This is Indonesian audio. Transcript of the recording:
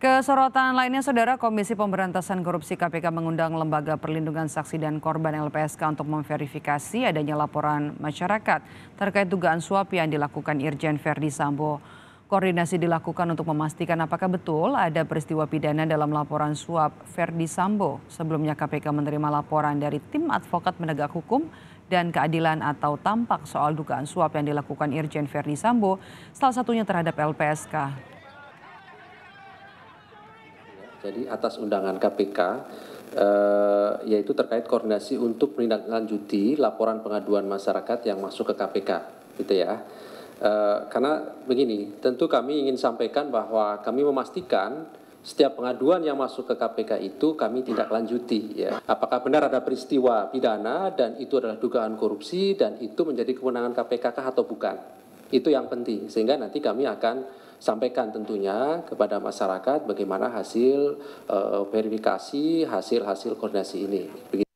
Kesorotan lainnya, Saudara Komisi Pemberantasan Korupsi KPK mengundang Lembaga Perlindungan Saksi dan Korban LPSK untuk memverifikasi adanya laporan masyarakat terkait dugaan suap yang dilakukan Irjen Verdi Sambo. Koordinasi dilakukan untuk memastikan apakah betul ada peristiwa pidana dalam laporan suap Verdi Sambo. Sebelumnya KPK menerima laporan dari tim advokat menegak hukum dan keadilan atau tampak soal dugaan suap yang dilakukan Irjen Verdi Sambo, salah satunya terhadap LPSK. Jadi atas undangan KPK eh, yaitu terkait koordinasi untuk menindaklanjuti laporan pengaduan masyarakat yang masuk ke KPK, gitu ya. Eh, karena begini, tentu kami ingin sampaikan bahwa kami memastikan setiap pengaduan yang masuk ke KPK itu kami tidak lanjuti ya. Apakah benar ada peristiwa pidana dan itu adalah dugaan korupsi dan itu menjadi kewenangan KPK atau bukan? Itu yang penting sehingga nanti kami akan sampaikan tentunya kepada masyarakat bagaimana hasil eh, verifikasi hasil-hasil koordinasi ini.